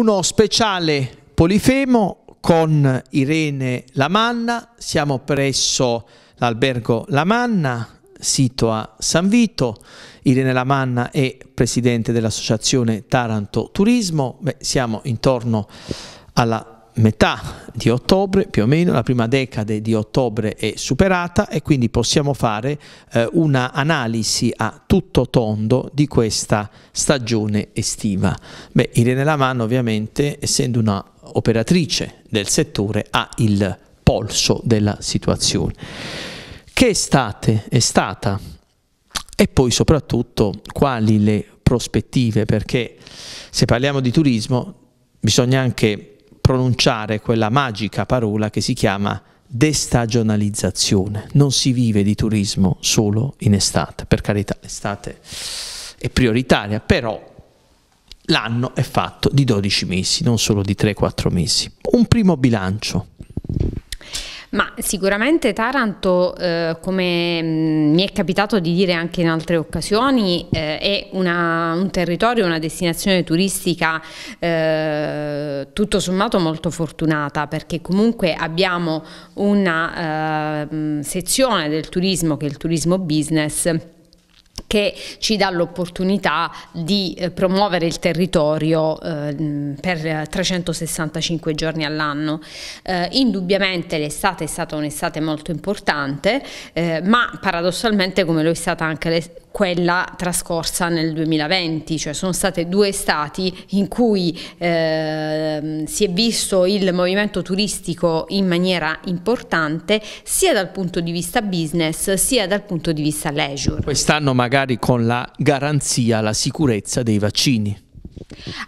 Uno speciale polifemo con Irene Lamanna, siamo presso l'albergo Lamanna, sito a San Vito. Irene Lamanna è presidente dell'associazione Taranto Turismo. Beh, siamo intorno alla metà di ottobre, più o meno, la prima decade di ottobre è superata e quindi possiamo fare eh, una analisi a tutto tondo di questa stagione estiva. Beh, Irene Lamanno ovviamente, essendo una operatrice del settore, ha il polso della situazione. Che estate è stata? E poi soprattutto quali le prospettive, perché se parliamo di turismo bisogna anche pronunciare quella magica parola che si chiama destagionalizzazione. Non si vive di turismo solo in estate, per carità l'estate è prioritaria, però l'anno è fatto di 12 mesi, non solo di 3-4 mesi. Un primo bilancio. Ma sicuramente Taranto, eh, come mm, mi è capitato di dire anche in altre occasioni, eh, è una, un territorio, una destinazione turistica eh, tutto sommato molto fortunata perché comunque abbiamo una eh, mm, sezione del turismo che è il turismo business che ci dà l'opportunità di eh, promuovere il territorio eh, per 365 giorni all'anno. Eh, indubbiamente l'estate è stata un'estate molto importante, eh, ma paradossalmente come lo è stata anche l'estate quella trascorsa nel 2020, cioè sono state due stati in cui eh, si è visto il movimento turistico in maniera importante sia dal punto di vista business sia dal punto di vista leisure. Quest'anno magari con la garanzia, la sicurezza dei vaccini.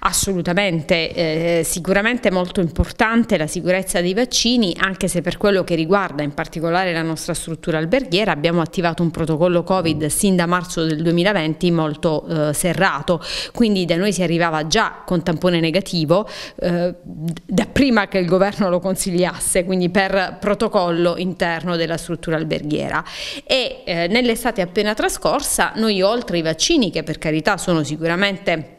Assolutamente, eh, sicuramente molto importante la sicurezza dei vaccini, anche se per quello che riguarda in particolare la nostra struttura alberghiera abbiamo attivato un protocollo Covid sin da marzo del 2020 molto eh, serrato, quindi da noi si arrivava già con tampone negativo eh, da prima che il governo lo consigliasse, quindi per protocollo interno della struttura alberghiera e eh, nell'estate appena trascorsa noi oltre i vaccini che per carità sono sicuramente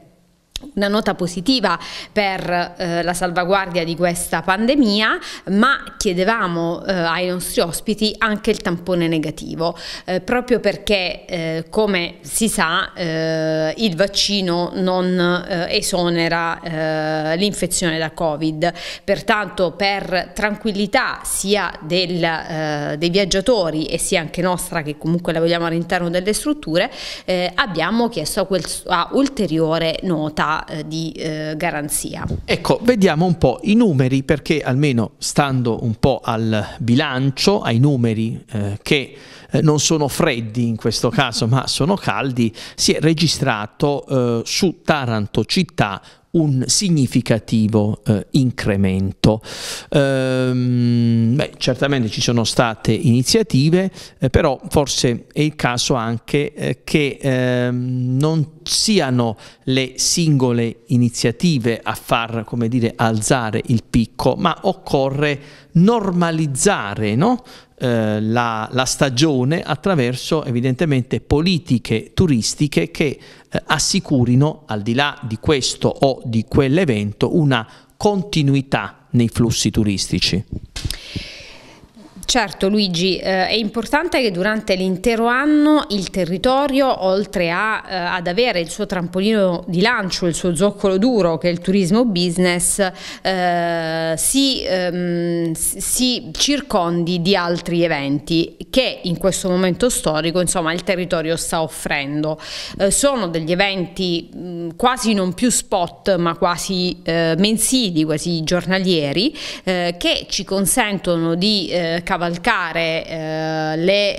una nota positiva per eh, la salvaguardia di questa pandemia, ma chiedevamo eh, ai nostri ospiti anche il tampone negativo, eh, proprio perché, eh, come si sa, eh, il vaccino non eh, esonera l'infezione da Covid. Pertanto, per tranquillità sia del, dei viaggiatori e sia anche nostra, che comunque la vogliamo all'interno delle strutture, abbiamo chiesto a, quel, a ulteriore nota eh, di eh, garanzia. Ecco, vediamo un po' i numeri perché almeno stando un po' al bilancio, ai numeri eh, che eh, non sono freddi in questo caso ma sono caldi, si è registrato eh, su Taranto città un significativo eh, incremento. Ehm, beh, certamente ci sono state iniziative, eh, però forse è il caso anche eh, che ehm, non siano le singole iniziative a far come dire, alzare il picco, ma occorre normalizzare no? eh, la, la, stagione attraverso evidentemente politiche turistiche che eh, assicurino, al di là di questo o di quell'evento, una continuità nei flussi turistici. Certo Luigi, eh, è importante che durante l'intero anno il territorio, oltre a, eh, ad avere il suo trampolino di lancio, il suo zoccolo duro che è il turismo business, eh, si, ehm, si, circondi di altri eventi che in questo momento storico insomma, il territorio sta offrendo. Eh, sono degli eventi mh, mm, quasi non più spot ma quasi eh, mensili, quasi giornalieri, eh, che ci consentono di eh, cavalcare cavalcare eh, le,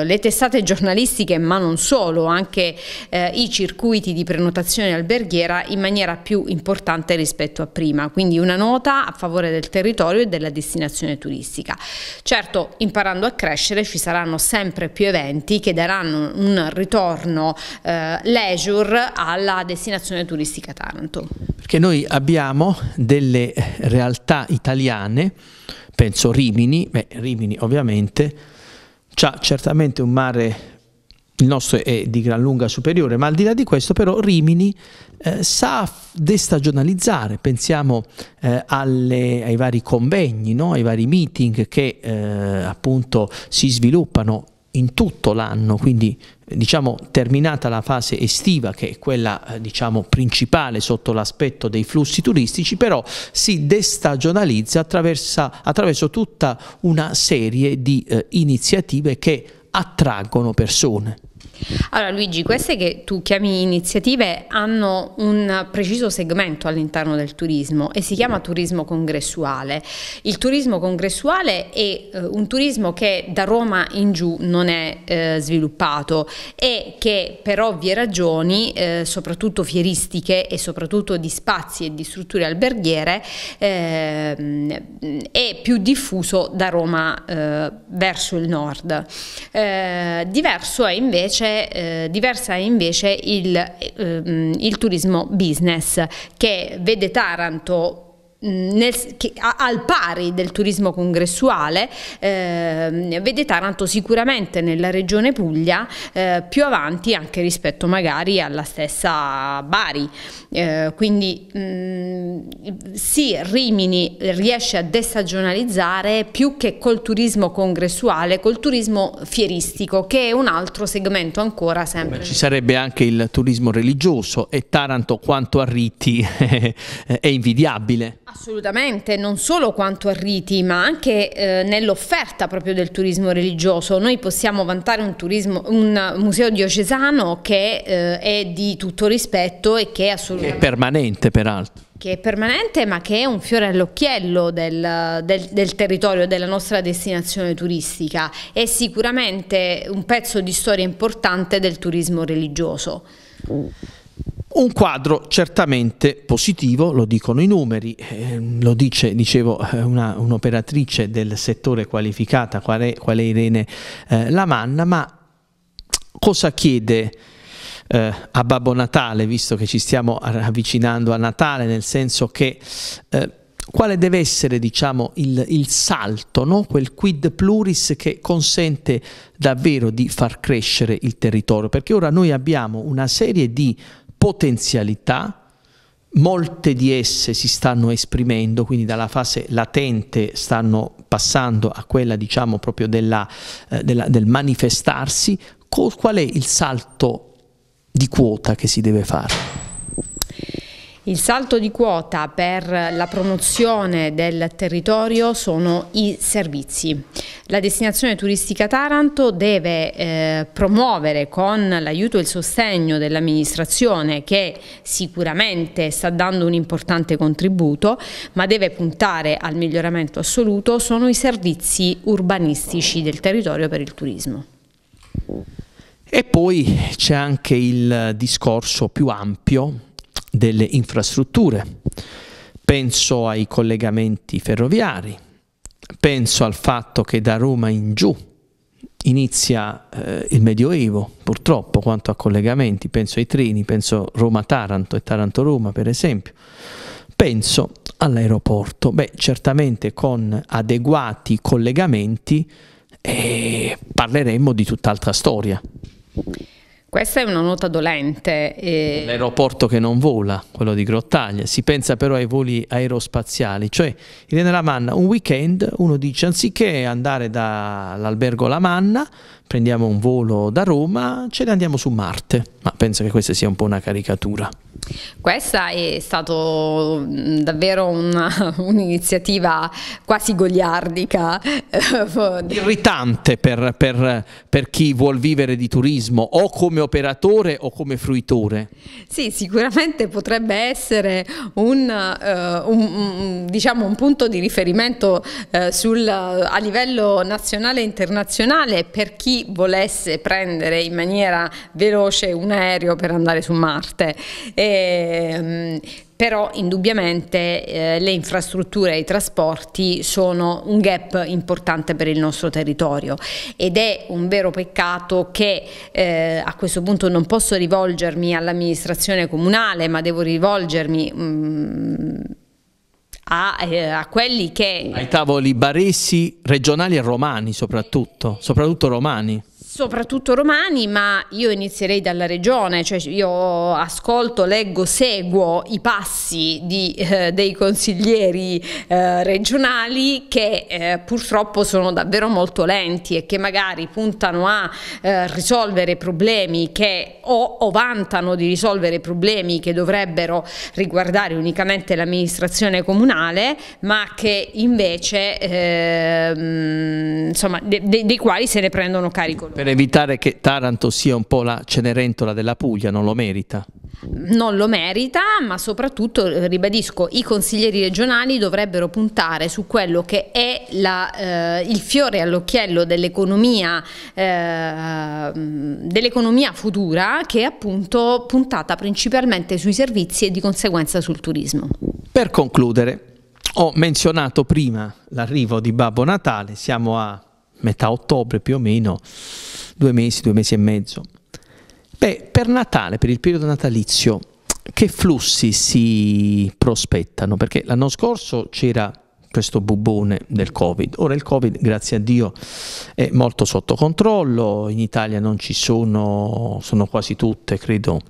eh, le, testate giornalistiche, ma non solo, anche eh, i circuiti di prenotazione alberghiera in maniera più importante rispetto a prima, quindi una nota a favore del territorio e della destinazione turistica. Certo, imparando a crescere ci saranno sempre più eventi che daranno un ritorno eh, leisure alla destinazione turistica Taranto. Perché noi abbiamo delle eh, realtà italiane penso Rimini, beh, Rimini ovviamente, ha certamente un mare il nostro è di gran lunga superiore, ma al di là di questo però Rimini eh, sa destagionalizzare, pensiamo eh, alle, ai vari convegni, no? ai vari meeting che eh, appunto si sviluppano in tutto l'anno, quindi diciamo terminata la fase estiva che è quella eh, diciamo principale sotto l'aspetto dei flussi turistici, però si destagionalizza attraverso tutta una serie di eh, iniziative che attraggono persone. Allora Luigi, queste che tu chiami iniziative hanno un preciso segmento all'interno del turismo e si chiama turismo congressuale. Il turismo congressuale è eh, un turismo che da Roma in giù non è eh, sviluppato e che per ovvie ragioni, eh, soprattutto fieristiche e soprattutto di spazi e di strutture alberghiere, ehm, è più diffuso da Roma eh, verso il nord. Eh, diverso è invece mentre eh, diversa è invece il, ehm, il turismo business che vede Taranto nel, che, a, al pari del turismo congressuale, eh, vede Taranto sicuramente nella regione Puglia eh, più avanti anche rispetto magari alla stessa Bari. Eh, quindi mh, sì, Rimini riesce a destagionalizzare più che col turismo congressuale, col turismo fieristico, che è un altro segmento ancora sempre. Ci sarebbe anche il turismo religioso e Taranto quanto a riti è invidiabile. Assolutamente, non solo quanto a riti, ma anche eh, nell'offerta proprio del turismo religioso. Noi possiamo vantare un, turismo, un museo diocesano che eh, è di tutto rispetto e che è assolutamente... Che è permanente peraltro che è permanente ma che è un fiore all'occhiello del, del, del, territorio, della nostra destinazione turistica, è sicuramente un pezzo di storia importante del turismo religioso. Un quadro certamente positivo, lo dicono i numeri, eh, lo dice, dicevo, eh, una, un'operatrice del settore qualificata, qual è, qual è Irene eh, Lamanna, ma cosa chiede eh, a Babbo Natale, visto che ci stiamo avvicinando a Natale, nel senso che... Eh, quale deve essere diciamo, il, il, salto, no? quel quid pluris che consente davvero di far crescere il territorio, perché ora noi abbiamo una serie di potenzialità, molte di esse si stanno esprimendo, quindi dalla fase latente stanno passando a quella diciamo proprio della, eh, della, del manifestarsi, qual è il salto di quota che si deve fare? Il salto di quota per la promozione del territorio sono i servizi. La destinazione turistica Taranto deve eh, promuovere con l'aiuto e il sostegno dell'amministrazione che sicuramente sta dando un importante contributo ma deve puntare al miglioramento assoluto sono i servizi urbanistici del territorio per il turismo. E poi c'è anche il discorso più ampio delle infrastrutture, penso ai collegamenti ferroviari, penso al fatto che da Roma in giù inizia eh, il Medioevo, purtroppo, quanto a collegamenti, penso ai treni, penso Roma-Taranto e Taranto-Roma, per esempio, penso all'aeroporto. Beh, certamente con adeguati collegamenti eh, parleremmo di tutt'altra storia. Questa è una nota dolente. E... L'aeroporto che non vola, quello di Grottaglia, si pensa però ai voli aerospaziali, cioè Irene Manna, un weekend uno dice anziché andare dall'albergo La Manna, prendiamo un volo da Roma, ce ne andiamo su Marte ma penso che questa sia un po' una caricatura. Questa è stata davvero una, un'iniziativa quasi goliardica. Eh, Irritante per, per, per, chi vuol vivere di turismo o come operatore o come fruitore. Sì, sicuramente potrebbe essere un, uh, un, diciamo un punto di riferimento uh, sul, uh, a livello nazionale e internazionale per chi volesse prendere in maniera veloce una aereo per andare su Marte. E, ehm, però indubbiamente eh, le infrastrutture e i trasporti sono un gap importante per il nostro territorio ed è un vero peccato che eh, a questo punto non posso rivolgermi all'amministrazione comunale ma devo rivolgermi mh, mm, a, eh, a, quelli che... Ai tavoli baressi, regionali e romani soprattutto, soprattutto romani soprattutto romani, ma io inizierei dalla regione, cioè io ascolto, leggo, seguo i passi di, eh, dei consiglieri eh, regionali che eh, purtroppo sono davvero molto lenti e che magari puntano a eh, risolvere problemi che o, o vantano di risolvere problemi che dovrebbero riguardare unicamente l'amministrazione comunale, ma che invece ehm, insomma, de, de, dei quali se ne prendono carico loro. Per evitare che Taranto sia un po' la Cenerentola della Puglia, non lo merita? Non lo merita, ma soprattutto, eh, ribadisco, i consiglieri regionali dovrebbero puntare su quello che è la, eh, il fiore all'occhiello dell'economia eh, dell futura, che è appunto puntata principalmente sui servizi e di conseguenza sul turismo. Per concludere, ho menzionato prima l'arrivo di Babbo Natale, siamo a metà ottobre più o meno, due mesi, due mesi e mezzo. Beh, per Natale, per il periodo natalizio, che flussi si prospettano? Perché l'anno scorso c'era questo bubone del Covid. Ora il Covid, grazie a Dio, è molto sotto controllo, in Italia non ci sono, sono quasi tutte, credo,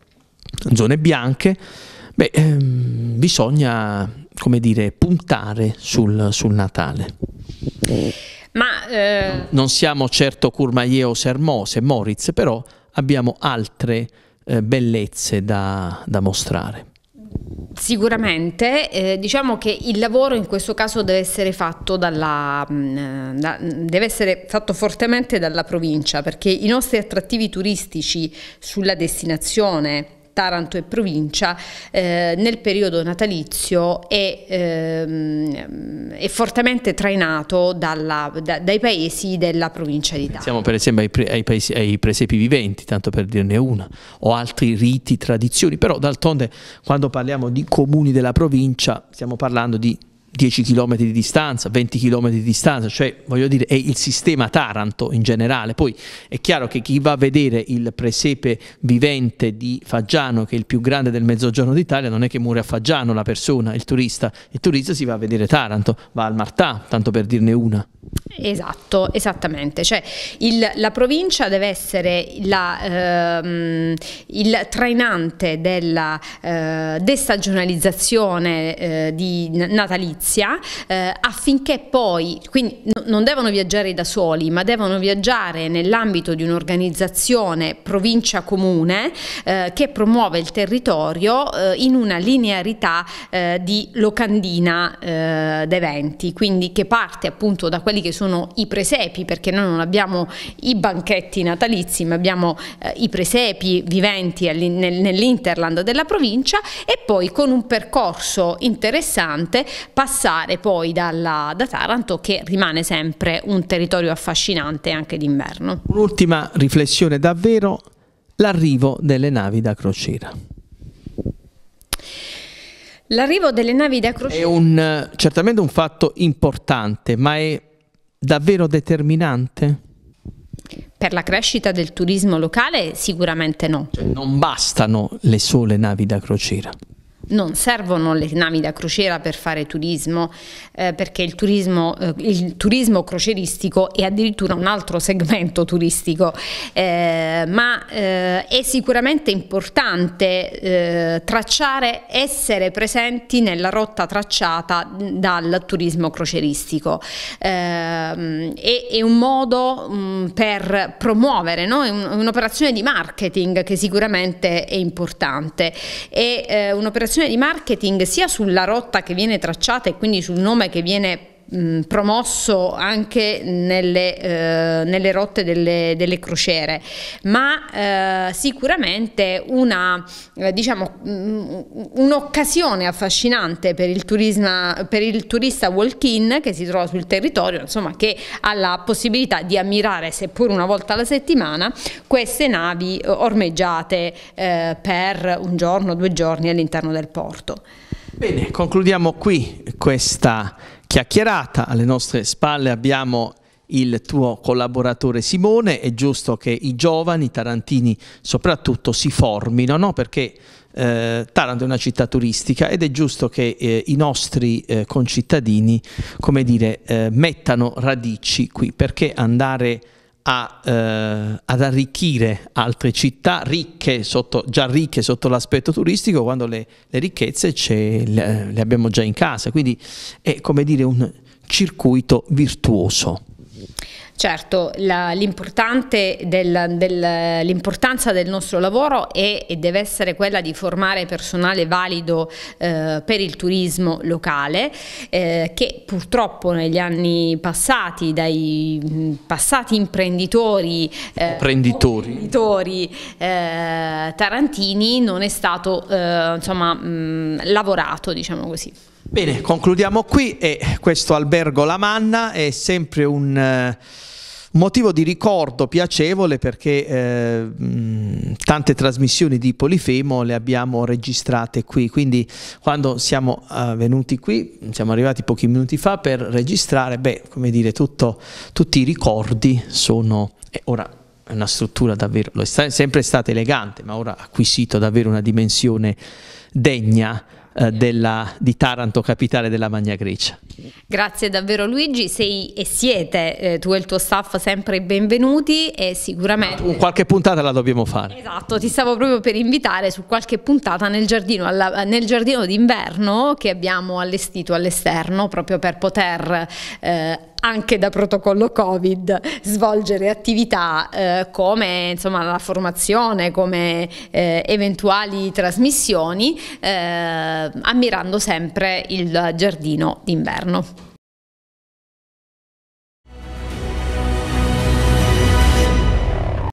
zone bianche. Beh, ehm, bisogna, come dire, puntare sul, sul Natale. Ma, eh... Non siamo certo Courmayeur o Sermose, Moritz, però abbiamo altre eh, bellezze da, da mostrare. Sicuramente, eh, diciamo che il lavoro in questo caso deve essere fatto, dalla, mm, eh, da, mm, deve essere fatto fortemente dalla provincia perché i nostri attrattivi turistici sulla destinazione Taranto e provincia eh, nel periodo natalizio è, ehm, è fortemente trainato dalla, da, dai paesi della provincia di Taranto. Pensiamo per esempio ai, pre, ai, paesi, ai, presepi viventi, tanto per dirne una, o altri riti, tradizioni, però d'altronde quando parliamo di comuni della provincia stiamo parlando di 10 km di distanza, 20 km di distanza, cioè voglio dire è il sistema Taranto in generale. Poi è chiaro che chi va a vedere il presepe vivente di Faggiano, che è il più grande del mezzogiorno d'Italia, non è che muore a Faggiano la persona, il turista, il turista si va a vedere Taranto, va al Martà, tanto per dirne una. Esatto, esattamente, cioè il, la provincia deve essere la, ehm, il trainante della eh, destagionalizzazione eh, di natalizia notizia eh, affinché poi, quindi non devono viaggiare da soli, ma devono viaggiare nell'ambito di un'organizzazione provincia comune eh, che promuove il territorio eh, in una linearità eh, di locandina eh, d'eventi, quindi che parte appunto da quelli che sono i presepi, perché noi non abbiamo i banchetti natalizi, ma abbiamo eh, i presepi viventi nell'interland della provincia e poi con un percorso interessante passare passare poi dalla, da Taranto che rimane sempre un territorio affascinante anche d'inverno. Un'ultima riflessione davvero, l'arrivo delle navi da crociera. L'arrivo delle navi da crociera... È un, certamente un fatto importante, ma è davvero determinante? Per la crescita del turismo locale sicuramente no. Cioè, non bastano le sole navi da crociera non servono le navi da crociera per fare turismo, eh, perché il turismo, eh, il turismo, croceristico è addirittura un altro segmento turistico, eh, ma eh, è sicuramente importante eh, tracciare, essere presenti nella rotta tracciata dal turismo croceristico. Ehm, è, è un modo mh, mm, per promuovere, no? è un'operazione di marketing che sicuramente è importante, è eh, un'operazione pianificazione di marketing sia sulla rotta che viene tracciata e quindi sul nome che viene mh, promosso anche nelle, eh, nelle rotte delle, delle, crociere, ma eh, sicuramente una, eh, diciamo, mh, un'occasione affascinante per il, turisma, per il turista walk-in che si trova sul territorio, insomma, che ha la possibilità di ammirare, seppur una volta alla settimana, queste navi ormeggiate eh, per un giorno, due giorni all'interno del porto. Bene, concludiamo qui questa chiacchierata, alle nostre spalle abbiamo il tuo collaboratore Simone, è giusto che i giovani tarantini soprattutto si formino, no? perché eh, Taranto è una città turistica ed è giusto che eh, i nostri eh, concittadini, come dire, eh, mettano radici qui, perché andare a, eh, ad arricchire altre città ricche sotto, già ricche sotto l'aspetto turistico quando le, le ricchezze le, le, abbiamo già in casa. Quindi è come dire un circuito virtuoso. Certo, l'importante del, del, l'importanza del nostro lavoro è e deve essere quella di formare personale valido eh, per il turismo locale eh, che purtroppo negli anni passati dai passati imprenditori, eh, imprenditori. Eh, tarantini non è stato eh, insomma, mh, lavorato diciamo così. Bene, concludiamo qui e questo albergo La Manna è sempre un... Eh, Motivo di ricordo piacevole perché eh, mm, tante trasmissioni di Polifemo le abbiamo registrate qui, quindi quando siamo eh, venuti qui, siamo arrivati pochi minuti fa per registrare, beh, come dire, tutto, tutti i ricordi sono... Eh, ora è una struttura davvero, è sempre stata elegante, ma ora ha acquisito davvero una dimensione degna eh, della, di Taranto, capitale della Magna Grecia. Grazie davvero Luigi, sei e siete eh, tu e il tuo staff sempre benvenuti e sicuramente... No, qualche puntata la dobbiamo fare. Esatto, ti stavo proprio per invitare su qualche puntata nel giardino, alla, nel giardino d'inverno che abbiamo allestito all'esterno proprio per poter eh, anche da protocollo Covid svolgere attività eh, come insomma, la formazione, come eh, eventuali trasmissioni, eh, ammirando sempre il giardino d'inverno.